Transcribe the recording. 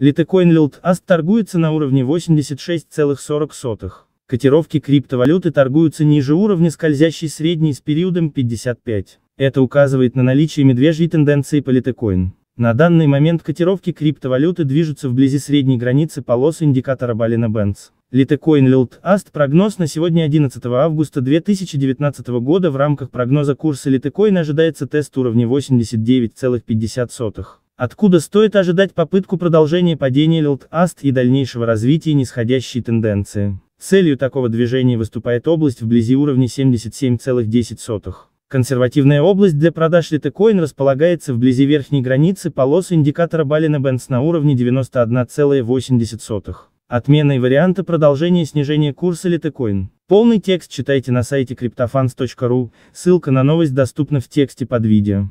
Литекоин Lilt Аст торгуется на уровне 86,40. Котировки криптовалюты торгуются ниже уровня скользящей средней с периодом 55. Это указывает на наличие медвежьей тенденции по Литекоин. На данный момент котировки криптовалюты движутся вблизи средней границы полос индикатора Балина Бенц. Литекоин Lilt Аст прогноз на сегодня 11 августа 2019 года в рамках прогноза курса Литекоин ожидается тест уровня 89,50. Откуда стоит ожидать попытку продолжения падения Лилт-Аст и дальнейшего развития нисходящей тенденции. Целью такого движения выступает область вблизи уровня 77,10. Консервативная область для продаж Litecoin располагается вблизи верхней границы полосы индикатора Баллина Бенц на уровне 91,80. Отмена и продолжения снижения курса Litecoin. Полный текст читайте на сайте cryptofans.ru, ссылка на новость доступна в тексте под видео.